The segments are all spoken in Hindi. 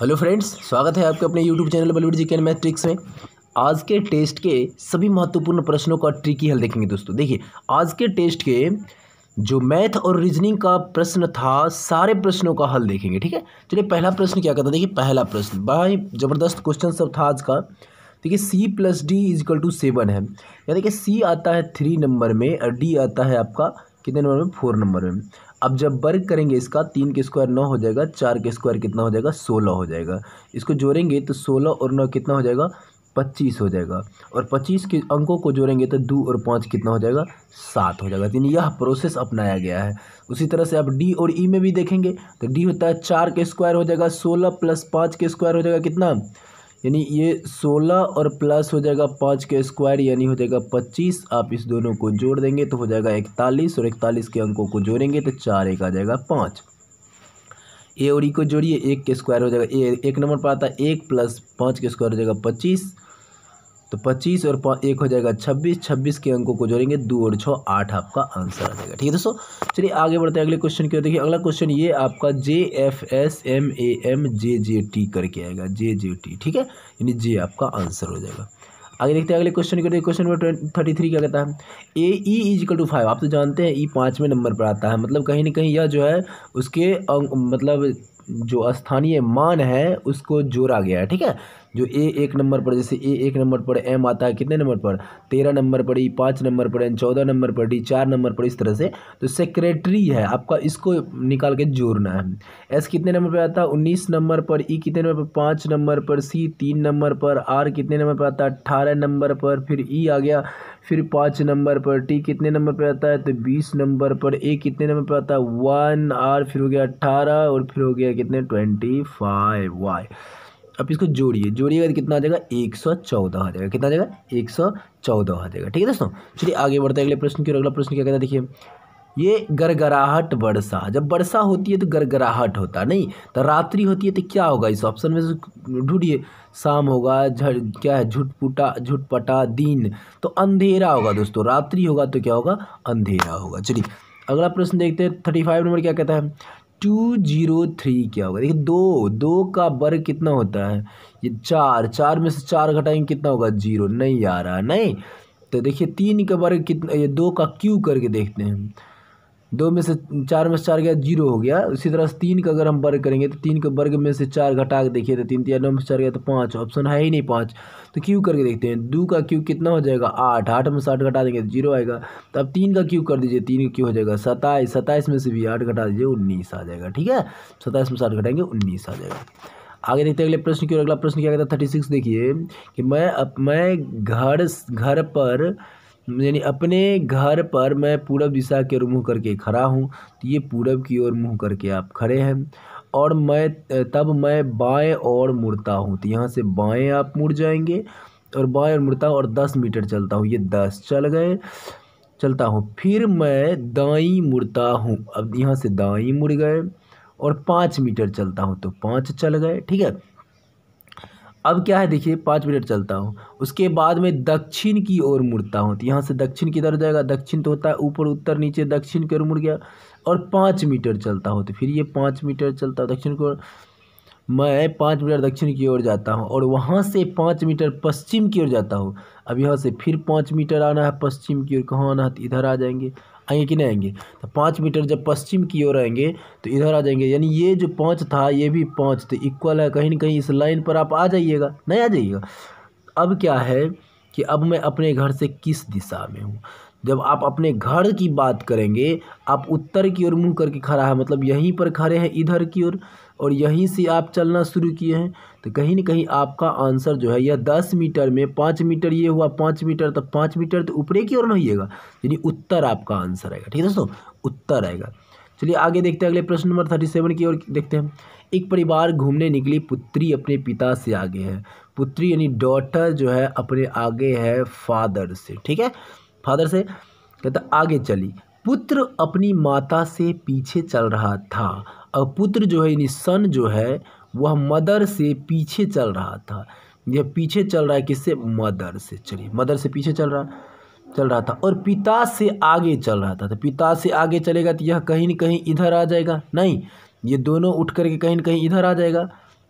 हेलो फ्रेंड्स स्वागत है आपके अपने यूट्यूब चैनल बॉलीवुड जी कैन मैथ ट्रिक्स में आज के टेस्ट के सभी महत्वपूर्ण प्रश्नों का ट्रिकी हल देखेंगे दोस्तों देखिए आज के टेस्ट के जो मैथ और रीजनिंग का प्रश्न था सारे प्रश्नों का हल देखेंगे ठीक है चलिए पहला प्रश्न क्या कहता देखिए पहला प्रश्न भाई जबरदस्त क्वेश्चन सब था आज का देखिए C plus D equal to seven है या देखिए सी आता है थ्री नंबर में और डी आता है आपका कितने नंबर में फोर नंबर में अब जब वर्ग करेंगे इसका तीन के स्क्वायर नौ हो जाएगा चार के स्क्वायर कितना हो जाएगा सोलह हो जाएगा इसको जोड़ेंगे तो सोलह और नौ कितना हो जाएगा पच्चीस हो जाएगा और पच्चीस के अंकों को जोड़ेंगे तो दो और पाँच कितना हो जाएगा सात हो जाएगा यानी यह प्रोसेस अपनाया गया है उसी तरह से आप डी और ई e में भी देखेंगे तो डी होता है चार के स्क्वायर हो जाएगा सोलह प्लस पाँच के स्क्वायर हो जाएगा कितना यानी ये सोलह और प्लस हो जाएगा पाँच के स्क्वायर यानी हो जाएगा पच्चीस आप इस दोनों को जोड़ देंगे तो हो जाएगा इकतालीस और इकतालीस के अंकों को जोड़ेंगे तो चार एक आ जाएगा पाँच ए और ई को जोड़िए एक के स्क्वायर हो जाएगा ए एक नंबर पर आता है एक प्लस पाँच के स्क्वायर हो जाएगा पच्चीस तो पच्चीस और एक हो जाएगा छब्बीस छब्बीस के अंकों को जोड़ेंगे दो और छः आठ आपका आंसर आ जाएगा ठीक है दोस्तों चलिए आगे बढ़ते हैं अगले क्वेश्चन की ओर देखिए अगला क्वेश्चन ये आपका J F S M A M J J T करके आएगा जे जे टी ठीक है यानी जे आपका आंसर हो जाएगा आगे देखते हैं अगले क्वेश्चन की ओर क्वेश्चन नंबर थर्टी थ्री क्या कहता है A E equal to five आप तो जानते हैं ई e पाँचवें नंबर पर आता है मतलब कहीं ना कहीं यह जो है उसके मतलब जो स्थानीय मान है उसको जोड़ा गया है ठीक है जो ए एक नंबर पर जैसे ए एक नंबर पर एम आता है कितने नंबर पर तेरह नंबर पर डी पाँच नंबर पर एन चौदह नंबर पर डी चार नंबर पर इस तरह से तो सेक्रेटरी है आपका इसको निकाल के जोड़ना है एस कितने नंबर पर आता है उन्नीस नंबर पर ई कितने नंबर पर पाँच नंबर पर सी तीन नंबर पर आर कितने नंबर पर आता है अट्ठारह नंबर पर फिर ई आ गया फिर पाँच नंबर पर टी कितने नंबर पर आता है तो बीस नंबर पर ए कितने नंबर पर आता है वन आर फिर हो गया अट्ठारह और फिर हो गया कितने ट्वेंटी फाइव वाई अब इसको जोड़िए जोड़िएगा कितना आ जाएगा एक सौ चौदह आ जाएगा कितना आ जाएगा एक सौ चौदह आ जाएगा ठीक है दोस्तों चलिए आगे बढ़ते हैं अगले प्रश्न की अगला प्रश्न क्या कहता है देखिए ये गरगराहट वर्षा जब वर्षा होती है तो गरगराहट होता है नहीं तो रात्रि होती है तो क्या होगा इस ऑप्शन में ढूंढिए शाम होगा झड़ क्या है झुटपुटा झुटपटा दिन तो अंधेरा होगा दोस्तों रात्रि होगा तो क्या होगा अंधेरा होगा चलिए अगला प्रश्न देखते हैं थर्टी फाइव नंबर क्या कहता है टू जीरो थ्री क्या होगा देखिए दो दो का वर्ग कितना होता है ये चार चार में से चार घटाएंगे कितना होगा जीरो नहीं आ रहा नहीं तो देखिए तीन का वर्ग कितना ये दो का क्यू करके देखते हैं दो में से चार में से चार गया जीरो हो गया इसी तरह से तीन का अगर हम वर्ग करेंगे तो तीन के वर्ग में से चार घटा के देखिए तो तीन तीन नौ में से चार गया तो पाँच ऑप्शन है ही नहीं पाँच तो क्यू करके देखते हैं दो का क्यू कितना हो जाएगा आठ आठ में से आठ घटा देंगे तो जीरो आएगा तो अब तीन का क्यू कर दीजिए तीन का क्यू हो जाएगा सताईस सताईस में से भी आठ घटा दीजिए उन्नीस आ जाएगा ठीक है सताईस में से आठ घटाएंगे उन्नीस आ जाएगा आगे देखते हैं अगले प्रश्न की अगला प्रश्न क्या कहता है थर्टी सिक्स देखिए कि मैं अब मैं घर घर पर यानी अपने घर पर मैं पूरब दिशा की ओर मुँह करके खड़ा हूँ तो ये पूरब की ओर मुँह करके आप खड़े हैं और मैं तब मैं बाएं और मुड़ता हूँ तो यहाँ से बाएं आप मुड़ जाएंगे और बाएं और मुड़ता हूँ और दस मीटर चलता हूँ ये दस चल गए चलता हूँ फिर मैं दाई मुड़ता हूँ अब यहाँ से दाई मुड़ गए और पाँच मीटर चलता हूँ तो पाँच चल गए ठीक है अब क्या है देखिए पाँच मिनट चलता हूँ उसके बाद में दक्षिण की ओर मुड़ता हूँ तो यहाँ से दक्षिण किधर जाएगा दक्षिण तो होता है ऊपर उत्तर नीचे दक्षिण की ओर मुड़ गया और पाँच मीटर चलता हो तो फिर ये पाँच मीटर चलता हो दक्षिण की ओर मैं पाँच मीटर दक्षिण की ओर जाता हूँ और वहाँ से पाँच मीटर पश्चिम की ओर जाता हूँ अब यहाँ से फिर पाँच मीटर आना है पश्चिम की ओर कहाँ आना है तो इधर आ जाएंगे आएंगे कि नहीं आएंगे तो पाँच मीटर जब पश्चिम की ओर आएंगे तो इधर आ जाएंगे यानी ये जो पाँच था ये भी पाँच तो इक्वल है कहीं ना कहीं इस लाइन पर आप आ जाइएगा नहीं आ जाइएगा अब क्या है कि अब मैं अपने घर से किस दिशा में हूँ जब आप अपने घर की बात करेंगे आप उत्तर की ओर मुँह करके खड़ा है मतलब यहीं पर खड़े हैं इधर की ओर और यहीं से आप चलना शुरू किए हैं तो कहीं ना कहीं आपका आंसर जो है यह दस मीटर में पाँच मीटर ये हुआ पाँच मीटर तब पाँच मीटर तो ऊपरे की ओर रहिएगा यानी उत्तर आपका आंसर आएगा ठीक है दोस्तों उत्तर आएगा चलिए आगे देखते हैं अगले प्रश्न नंबर थर्टी सेवन की ओर देखते हैं एक परिवार घूमने निकली पुत्री अपने पिता से आगे है पुत्री यानी डॉटर जो है अपने आगे है फादर से ठीक है फादर से कहता आगे चली पुत्र अपनी माता से पीछे चल रहा था और पुत्र जो है यानी सन जो है वह मदर से पीछे चल रहा था यह पीछे चल रहा है किससे मदर से चलिए मदर से पीछे चल रहा चल रहा था और पिता से आगे चल रहा था तो पिता से आगे चलेगा तो यह कहीं ना कहीं इधर आ जाएगा नहीं ये दोनों उठ करके कहीं ना कहीं इधर आ जाएगा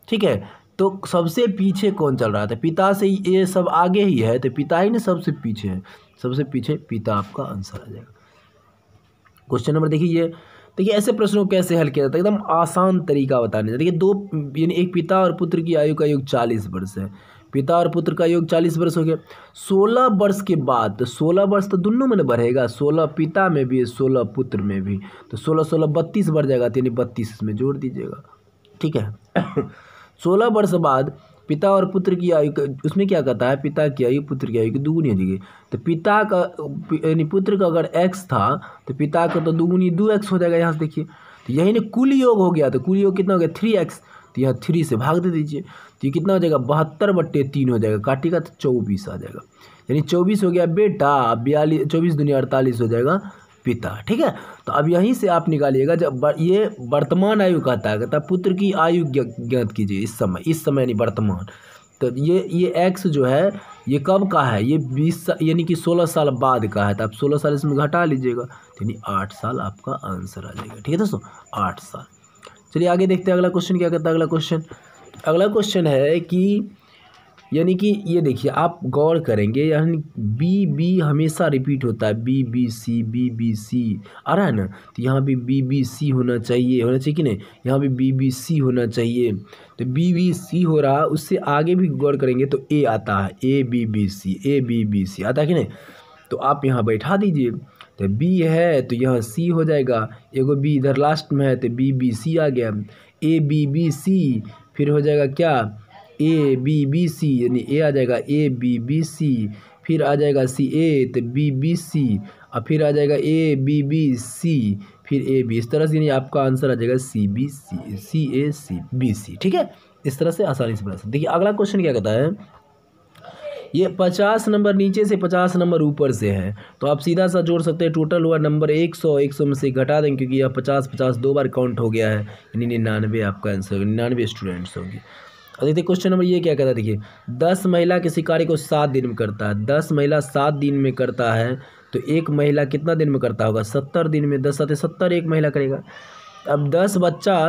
ठीक है तो सबसे पीछे कौन चल रहा था तो पिता से ये सब आगे ही है तो पिता ही ना सबसे पीछे है सबसे पीछे पिता आपका आंसर आ जाएगा क्वेश्चन नंबर देखिए देखिए ऐसे प्रश्नों को कैसे हल किया जाता है एकदम आसान तरीका बताने देखिए दो यानी एक पिता और पुत्र की आयु का योग चालीस वर्ष है पिता और पुत्र का योग चालीस वर्ष हो गया सोलह वर्ष के बाद तो सोलह वर्ष तो दोनों में बढ़ेगा सोलह पिता में भी सोलह पुत्र में भी तो सोलह सोलह बत्तीस बढ़ जाएगा तो यानी बत्तीस इसमें जोड़ दीजिएगा ठीक है सोलह वर्ष बाद पिता और पुत्र की आयु उसमें क्या कहता है पिता की आयु पुत्र की आयु की दुगुनी जाएगी तो पिता का यानी पुत्र का अगर एक्स था तो पिता का तो दुगुनी दो एक्स हो जाएगा यहाँ से देखिए तो यही ना कुल योग हो गया तो कुल योग कितना हो गया थ्री एक्स तो यहाँ थ्री से भाग दे दीजिए तो ये कितना हो जाएगा बहत्तर बट्टे तीन हो जाएगा काटेगा तो चौबीस आ जाएगा यानी चौबीस हो गया बेटा बयालीस चौबीस दुनिया अड़तालीस हो जाएगा पिता ठीक है तो अब यहीं से आप निकालिएगा जब ये वर्तमान आयु कहता है कहता पुत्र की आयु ज्ञात कीजिए इस समय इस समय यानी वर्तमान तो ये ये एक्स जो है ये कब का है ये बीस यानी कि सोलह साल बाद का है तो आप सोलह साल इसमें घटा लीजिएगा तो यानी आठ साल आपका आंसर आ जाएगा ठीक है दोस्तों आठ साल चलिए आगे देखते हैं अगला क्वेश्चन क्या कहता है अगला क्वेश्चन अगला क्वेश्चन है कि यानी कि ये देखिए आप गौर करेंगे यानी बी बी हमेशा रिपीट होता है B B C B B C आ रहा है ना तो यहाँ पे बी बी सी होना चाहिए होना चाहिए कि नहीं यहाँ पे बी बी सी होना चाहिए तो बी बी सी हो रहा है उससे आगे भी गौर करेंगे तो ए आता है A B B C A B B C आता है कि नहीं तो आप यहाँ बैठा दीजिए तो बी है तो यहाँ सी हो जाएगा एगो बी इधर लास्ट में है तो बी बी सी आ गया ए बी बी सी फिर हो जाएगा क्या ए बी बी सी यानी ए आ जाएगा ए बी बी सी फिर आ जाएगा सी ए तो बी बी सी और फिर आ जाएगा ए बी बी सी फिर ए बी इस तरह से यानी आपका आंसर आ जाएगा सी बी सी सी ए सी बी सी ठीक है इस तरह से आसानी से बना सकते देखिए अगला क्वेश्चन क्या कहता है ये पचास नंबर नीचे से पचास नंबर ऊपर से है तो आप सीधा सा जोड़ सकते हैं टोटल हुआ नंबर एक सौ एक सौ में से घटा देंगे क्योंकि यह पचास पचास दो बार काउंट हो गया है यानी निन्यानवे आपका आंसर निन्यानवे स्टूडेंट्स होंगे देखिए क्वेश्चन नंबर ये क्या कहता है देखिए दस महिला किसी कार्य को सात दिन में करता है दस महिला सात दिन में करता है तो एक महिला कितना दिन में करता होगा सत्तर दिन में दस सत्य सत्तर एक महिला करेगा अब दस बच्चा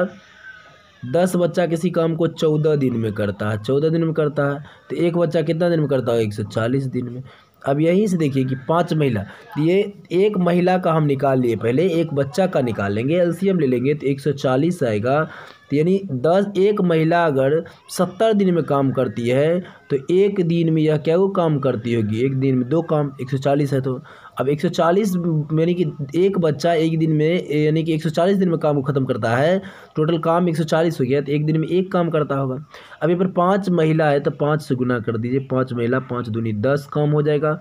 दस बच्चा किसी काम को चौदह दिन में करता है चौदह दिन में करता है तो एक बच्चा कितना दिन में करता होगा एक सौ चालीस दिन में अब यहीं से देखिए कि पांच महिला ये एक महिला का हम निकाल लिए पहले एक बच्चा का निकाल लेंगे एलसीएम ले लेंगे तो 140 आएगा तो यानी दस एक महिला अगर सत्तर दिन में काम करती है तो एक दिन में यह क्या वो काम करती होगी एक दिन में दो काम 140 है तो अब 140 यानी कि एक बच्चा एक दिन में यानी कि 140 दिन में काम को ख़त्म करता है टोटल काम 140 हो गया तो एक दिन में एक काम करता होगा अब यहाँ पर पाँच महिला है तो पाँच से गुना कर दीजिए पाँच महिला पाँच दूनी दस काम हो जाएगा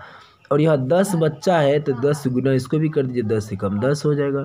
और यहाँ दस बच्चा है तो दस गुना इसको भी कर दीजिए दस से कम दस हो जाएगा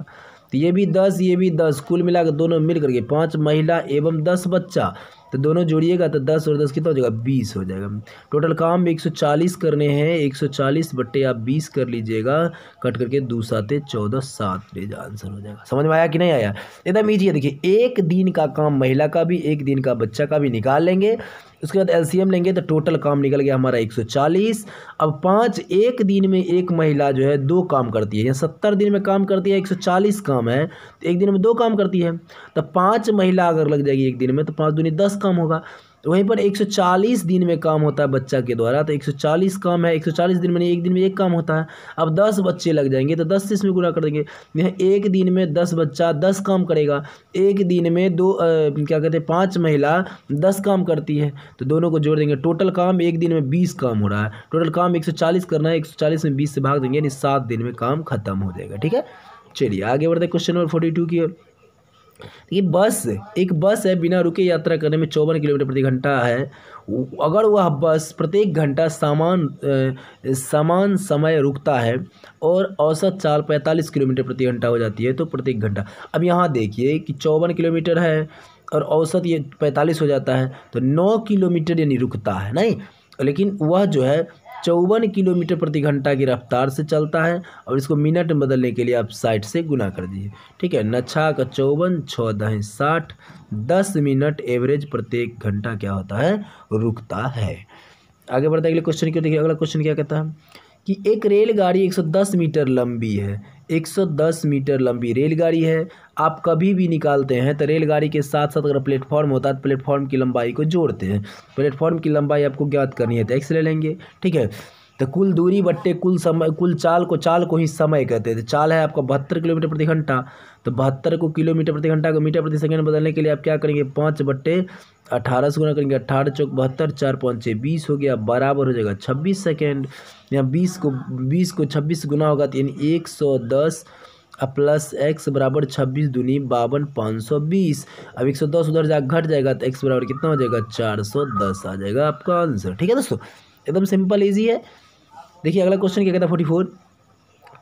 तो ये भी दस ये भी दस कुल मिला दोनों मिल करके पाँच महिला एवं दस बच्चा तो दोनों जोड़िएगा तो दस और दस कितना हो जाएगा बीस हो जाएगा टोटल काम एक सौ चालीस करने हैं एक सौ चालीस बट्टे आप बीस कर लीजिएगा कट करके दो सात चौदह सात आंसर हो जाएगा समझ में आया कि नहीं आया एकदम ईजी है देखिए एक दिन का काम महिला का भी एक दिन का बच्चा का भी निकाल लेंगे उसके बाद एलसीएम लेंगे तो टोटल काम निकल गया हमारा 140 अब पाँच एक दिन में एक महिला जो है दो काम करती है या सत्तर दिन में काम करती है 140 काम है तो एक दिन में दो काम करती है तो पाँच महिला अगर लग जाएगी एक दिन में तो पाँच दूनी दस काम होगा वहीं पर 140 दिन में काम होता है बच्चा के द्वारा तो 140 काम है 140 दिन में एक दिन में एक काम होता है अब 10 बच्चे लग जाएंगे तो 10 से इसमें गुना कर देंगे यहाँ एक दिन में 10 बच्चा 10 काम करेगा एक दिन में दो आ, क्या कहते हैं पाँच महिला 10 काम करती है तो दोनों को जोड़ देंगे टोटल काम एक दिन में बीस काम हो रहा है टोटल काम एक करना है एक में बीस से भाग देंगे यानी सात दिन में काम खत्म हो जाएगा ठीक है चलिए आगे बढ़ते क्वेश्चन नंबर फोर्टी की ओर देखिए बस एक बस है बिना रुके यात्रा करने में चौवन किलोमीटर प्रति घंटा है अगर वह बस प्रत्येक घंटा सामान समान समय रुकता है और औसत चाल पैंतालीस किलोमीटर प्रति घंटा हो जाती है तो प्रत्येक घंटा अब यहाँ देखिए कि चौवन किलोमीटर है और औसत ये पैंतालीस हो जाता है तो नौ किलोमीटर यानी रुकता है नहीं लेकिन वह जो है चौवन किलोमीटर प्रति घंटा की रफ्तार से चलता है और इसको मिनट में बदलने के लिए आप साइट से गुना कर दीजिए ठीक है नछा का चौवन छः दहें साठ दस मिनट एवरेज प्रत्येक घंटा क्या होता है रुकता है आगे बढ़ते अगले क्वेश्चन क्यों देखिए अगला क्वेश्चन क्या कहता है कि एक रेलगाड़ी दस मीटर लंबी है 110 मीटर लंबी रेलगाड़ी है आप कभी भी निकालते हैं तो रेलगाड़ी के साथ साथ अगर प्लेटफॉर्म होता है तो प्लेटफॉर्म की लंबाई को जोड़ते हैं प्लेटफॉर्म की लंबाई आपको ज्ञात करनी है तो एक्स ले लेंगे ठीक है तो कुल दूरी बट्टे कुल समय कुल चाल को चाल को ही समय कहते हैं तो चाल है आपका बहत्तर किलोमीटर प्रति घंटा तो बहत्तर को किलोमीटर प्रति घंटा को मीटर प्रति सेकंड बदलने के लिए आप क्या करेंगे पाँच बट्टे अठारह से गुना करेंगे अट्ठारह चौक बहत्तर चार पहुँचे बीस हो गया बराबर हो जाएगा छब्बीस सेकेंड या बीस को बीस को छब्बीस गुना होगा तो यानी एक सौ दस प्लस एक्स बराबर छब्बीस दूनी बावन पाँच सौ बीस अब एक सौ दस उधर जा घट जाएगा तो एक्स बराबर कितना हो जाएगा चार सौ दस आ जाएगा आपका आंसर ठीक है दोस्तों एकदम सिंपल ईजी है देखिए अगला क्वेश्चन क्या कहता है फोर्टी फोर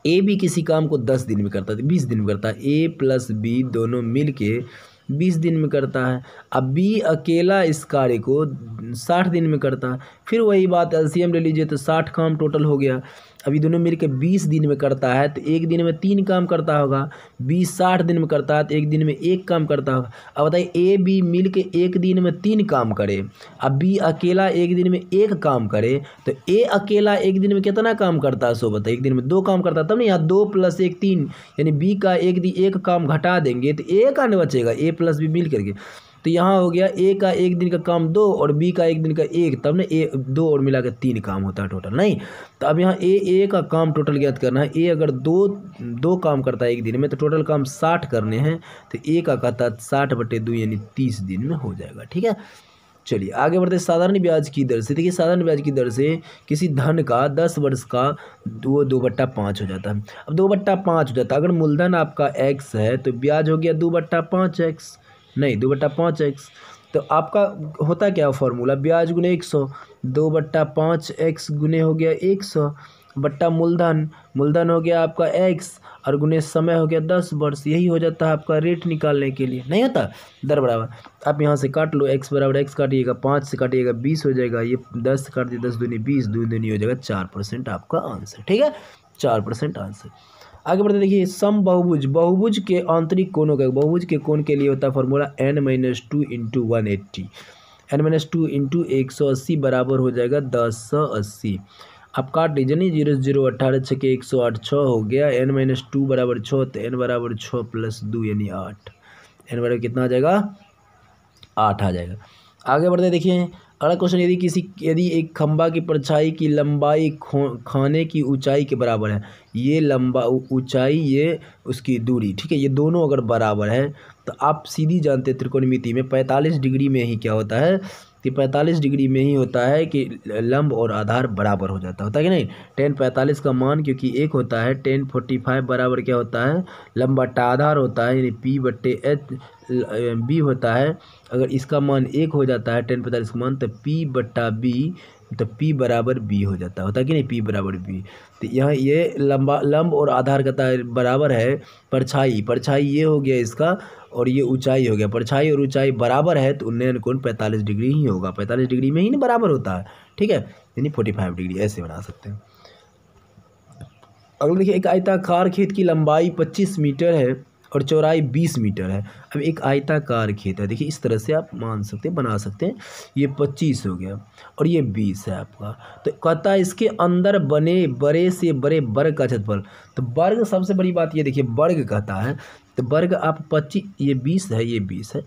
ए भी किसी काम को दस दिन में करता है बीस दिन में करता है ए प्लस बी दोनों मिल के बीस दिन में करता है अब बी अकेला इस कार्य को साठ दिन में करता है फिर वही बात एम ले लीजिए तो साठ काम टोटल हो गया अभी दोनों मिलकर बीस दिन में करता है तो एक दिन में तीन काम करता होगा बीस साठ दिन में करता है तो एक दिन में एक काम करता होगा अब बताइए ए बी मिल के एक दिन में तीन काम करे अब बी अकेला एक दिन में एक काम करे तो ए अकेला एक दिन में कितना काम करता है सो बताइए एक दिन में दो काम करता है तब ना यहाँ दो प्लस एक तीन यानी बी का एक दिन एक काम घटा देंगे तो ए का नहीं बचेगा ए प्लस बी मिल करके तो यहाँ हो गया ए का एक दिन का काम दो और बी का एक दिन का एक तब ना ए दो और मिला के तीन काम होता है टोटल नहीं तो अब यहाँ ए ए का काम टोटल ज्ञात करना है ए अगर दो दो काम करता है एक दिन में तो टोटल काम साठ करने हैं तो ए का कहता साठ बटे दो यानी तीस दिन में हो जाएगा ठीक है चलिए आगे बढ़ते साधारण ब्याज की दर से देखिए साधारण ब्याज की दर से किसी धन का दस वर्ष का वो दो बट्टा पाँच हो जाता है अब दो बट्टा पाँच हो जाता है अगर मूलधन आपका एक्स है तो ब्याज हो गया दो बट्टा पाँच एक्स नहीं दो बट्टा पाँच एक्स तो आपका होता क्या फॉर्मूला ब्याज गुने एक सौ दो बट्टा पाँच एक्स गुने हो गया एक सौ बट्टा मूलधन मूलधन हो गया आपका एक्स और गुने समय हो गया दस वर्ष यही हो जाता है आपका रेट निकालने के लिए नहीं होता दर बराबर आप यहाँ से काट लो एक्स बराबर एक्स काटिएगा पाँच से काटिएगा बीस हो जाएगा ये दस से काट दिए दस दूनी बीस दूनी हो जाएगा चार परसेंट आपका आंसर ठीक है चार परसेंट आंसर आगे बढ़ते देखिए सम बहुभुज बहुभुज के आंतरिक कोनों का बहुभुज के कोण के लिए होता है formula N minus two into one eighty N minus two into एक सौ अस्सी बराबर हो जाएगा दस सौ अस्सी आप काट लीजिए नहीं जीरो जीरो अट्ठारह छः के एक सौ आठ छः हो गया एन माइनस टू बराबर छः तो एन बराबर छः प्लस दो यानी आठ एन बराबर कितना आ जाएगा आठ आ जाएगा आगे बढ़ते देखिए अगला क्वेश्चन यदि किसी यदि एक खम्भा की परछाई की लंबाई खाने की ऊंचाई के बराबर है ये लंबा ऊंचाई ये उसकी दूरी ठीक है ये दोनों अगर बराबर है तो आप सीधी जानते त्रिकोणमिति में पैंतालीस डिग्री में ही क्या होता है कि पैंतालीस डिग्री में ही होता है कि लंब और आधार बराबर हो जाता होता है कि नहीं टेन पैंतालीस का मान क्योंकि एक होता है टेन फोर्टी फाइव बराबर क्या होता है लंब बट्टा आधार होता है यानी पी बट्टे एच बी होता है अगर इसका मान एक हो जाता है टेन पैंतालीस का मान तो पी बट्टा बी तो पी बराबर बी हो जाता है होता कि नहीं पी बराबर बी तो यहाँ ये लंबा लंब और आधार का बराबर है परछाई परछाई ये हो गया इसका और ये ऊंचाई हो गया परछाई और ऊंचाई बराबर है तो उन्नयन कोण पैंतालीस डिग्री ही होगा पैंतालीस डिग्री में ही ना बराबर होता है ठीक है यानी फोर्टी फाइव डिग्री ऐसे बना सकते हैं अगला देखिए एक आयताकार खेत की लंबाई पच्चीस मीटर है और चौराई बीस मीटर है अब एक आयताकार खेत है देखिए इस तरह से आप मान सकते हैं बना सकते हैं ये पच्चीस हो गया और ये बीस है आपका तो कहता है इसके अंदर बने बड़े से बड़े वर्ग का छतफल तो वर्ग सबसे बड़ी बात ये देखिए वर्ग कहता है तो वर्ग आप पच्चीस ये बीस है ये बीस है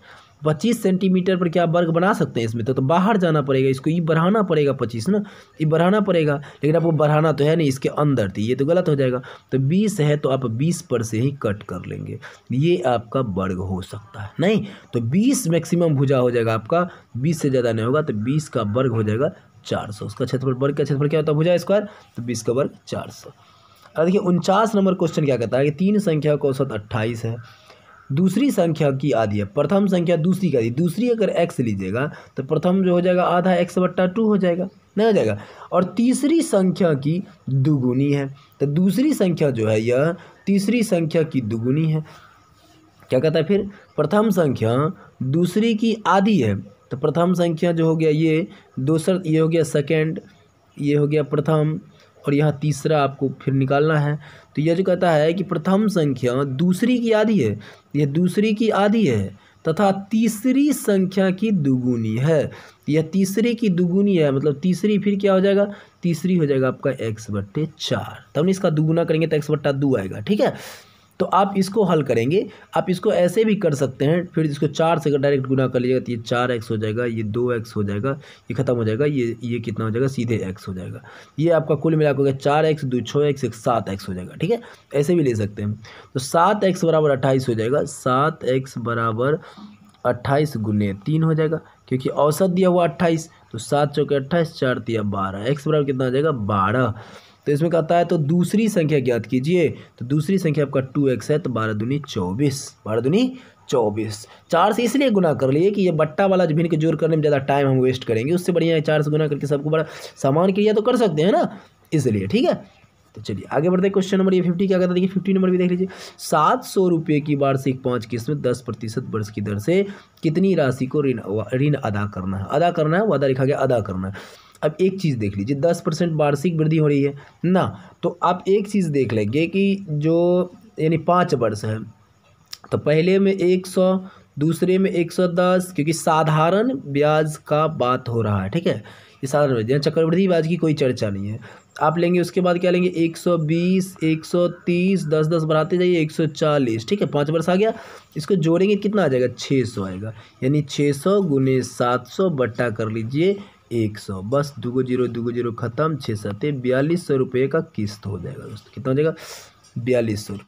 पच्चीस सेंटीमीटर पर क्या वर्ग बना सकते हैं इसमें तो, तो बाहर जाना पड़ेगा इसको ये बढ़ाना पड़ेगा पच्चीस ना ये बढ़ाना पड़ेगा लेकिन आपको बढ़ाना तो है नहीं इसके अंदर थी ये तो गलत हो जाएगा तो बीस है तो आप बीस पर से ही कट कर लेंगे ये आपका वर्ग हो सकता है नहीं तो बीस मैक्सिमम भुजा हो जाएगा आपका बीस से ज़्यादा नहीं होगा तो बीस का वर्ग हो जाएगा चार सौ उसका क्षेत्रफल वर्ग का क्षेत्रफल क्या होता है भुजा स्क्वायर तो बीस का वर्ग चार सौ अब देखिए उनचास नंबर क्वेश्चन क्या कहता है कि तीन संख्या का औसत अट्ठाईस है दूसरी संख्या की आधी है प्रथम संख्या दूसरी का आधी दूसरी अगर एक्स लीजिएगा तो प्रथम जो हो जाएगा आधा एक्स बट्टा टू हो जाएगा नहीं हो जाएगा और तीसरी संख्या की दुगुनी है तो दूसरी संख्या जो है यह तीसरी संख्या की दुगुनी है क्या कहता है फिर प्रथम संख्या दूसरी की आधी है तो प्रथम संख्या जो हो गया ये दूसरा ये हो गया सेकेंड ये हो गया प्रथम और यहाँ तीसरा आपको फिर निकालना है तो यह जो कहता है कि प्रथम संख्या दूसरी की आधी है यह दूसरी की आधी है तथा तीसरी संख्या की दुगुनी है यह तीसरी की दुगुनी है मतलब तीसरी फिर क्या हो जाएगा तीसरी हो जाएगा आपका एक्स बट्टे चार तब इसका दुगुना करेंगे तो एक्स बट्टा दो आएगा ठीक है तो आप इसको हल करेंगे आप इसको ऐसे भी कर सकते हैं फिर इसको चार से अगर डायरेक्ट गुना कर लीजिएगा तो ये चार एक्स हो जाएगा ये दो एक्स हो जाएगा ये खत्म हो जाएगा ये ये कितना हो जाएगा सीधे एक्स हो जाएगा ये आपका कुल मिलाकर हो चार एक्स दो छः एक्स एक सात एक्स हो जाएगा ठीक है ऐसे भी ले सकते हैं तो सात एक्स बराबर अट्ठाईस हो जाएगा सात एक्स बराबर अट्ठाईस गुने तीन हो जाएगा क्योंकि औसत दिया हुआ अट्ठाईस तो सात चौके अट्ठाईस चार दिया बारह एक्स बराबर कितना हो जाएगा बारह तो इसमें कहता है तो दूसरी संख्या ज्ञात कीजिए तो दूसरी संख्या आपका टू एक्स है तो बारह दूनी चौबीस बारह दूनी चौबीस चार से इसलिए गुना कर लिए कि ये बट्टा वाला जमीन के जोर करने में ज़्यादा टाइम हम वेस्ट करेंगे उससे बढ़िया है चार से गुना करके सबको बड़ा सामान क्रिया तो कर सकते हैं ना इसलिए ठीक है तो चलिए आगे बढ़ते हैं क्वेश्चन नंबर ये फिफ्टी क्या कहता है देखिए फिफ्टी नंबर भी देख लीजिए सात सौ रुपये की वार्षिक पाँच किस्त में दस प्रतिशत वर्ष की दर से कितनी राशि को ऋण ऋण अदा करना है अदा करना है वादा लिखा गया अदा करना है अब एक चीज़ देख लीजिए दस परसेंट वार्षिक वृद्धि हो रही है ना तो आप एक चीज़ देख लेंगे कि जो यानी पाँच वर्ष है तो पहले में एक सौ दूसरे में एक सौ दस क्योंकि साधारण ब्याज का बात हो रहा है ठीक है ये साधारण ब्याज चक्रवृद्धि ब्याज की कोई चर्चा नहीं है आप लेंगे उसके बाद क्या लेंगे एक सौ बीस एक सौ तीस दस दस बढ़ाते जाइए एक सौ चालीस ठीक है पाँच वर्ष आ गया इसको जोड़ेंगे कितना आ जाएगा छः सौ आएगा यानी छः सौ गुने सात सौ बट्टा कर लीजिए एक सौ बस दूगो जीरो दूगो जीरो खत्म छः सत्ते बयालीस सौ रुपये का किस्त हो जाएगा दोस्तों कितना हो जाएगा बयालीस सौ